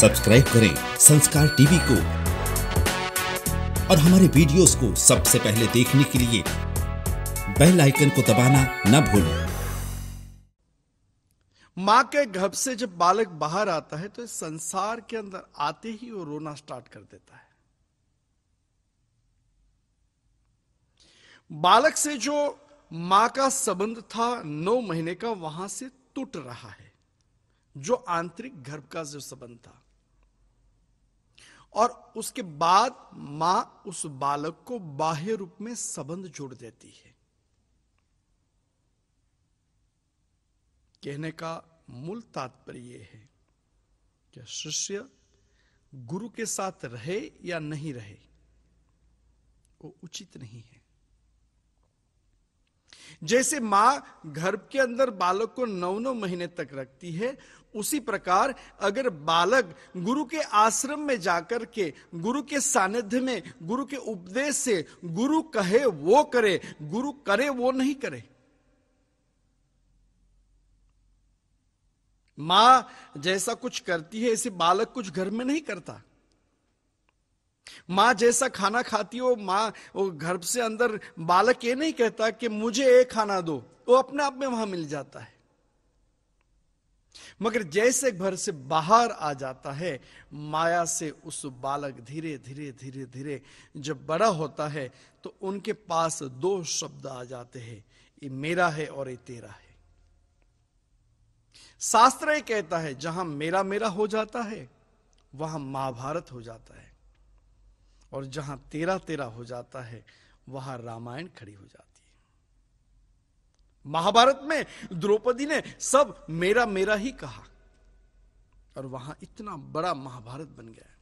subscribe करें संस्कार TV को और हमारे वीडियोस को सबसे पहले देखने के लिए बेल आइकन को दबाना न भूलें मां के गर्भ से जब बालक बाहर आता है तो इस संसार के अंदर आते ही वो रोना स्टार्ट कर देता है बालक से जो मां का संबंध था नौ महीने का वहां से टूट रहा है जो आंतरिक गर्भ का जो संबंध था और उसके बाद मां उस बालक को बाह्य रूप में संबंध जोड़ देती है कहने का मूल तात्पर्य यह है कि शिष्य गुरु के साथ रहे या नहीं रहे वो उचित नहीं है जैसे माँ घर के अंदर बालक को नौ नौ महीने तक रखती है उसी प्रकार अगर बालक गुरु के आश्रम में जाकर के गुरु के सानिध्य में गुरु के उपदेश से गुरु कहे वो करे गुरु करे वो नहीं करे मां जैसा कुछ करती है ऐसे बालक कुछ घर में नहीं करता माँ जैसा खाना खाती हो माँ वो घर से अंदर बालक ये नहीं कहता कि मुझे ये खाना दो वो अपने आप में वहां मिल जाता है मगर जैसे घर से बाहर आ जाता है माया से उस बालक धीरे धीरे धीरे धीरे जब बड़ा होता है तो उनके पास दो शब्द आ जाते हैं ये मेरा है और ये तेरा है शास्त्र कहता है जहां मेरा मेरा हो जाता है वहां महाभारत हो जाता है और जहां तेरा तेरा हो जाता है वहां रामायण खड़ी हो जाती है महाभारत में द्रौपदी ने सब मेरा मेरा ही कहा और वहां इतना बड़ा महाभारत बन गया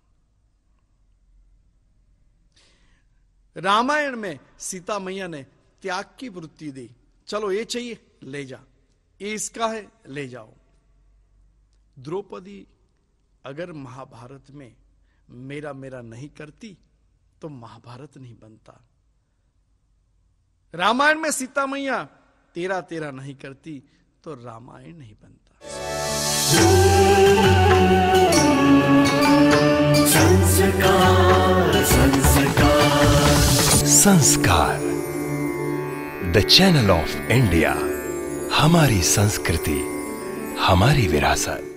रामायण में सीता मैया ने त्याग की वृत्ति दी चलो ये चाहिए ले जा ये इसका है ले जाओ द्रौपदी अगर महाभारत में मेरा मेरा नहीं करती तो महाभारत नहीं बनता रामायण में सीता मैया तेरा तेरा नहीं करती तो रामायण नहीं बनता संस्कार संस्कार द चैनल ऑफ इंडिया हमारी संस्कृति हमारी विरासत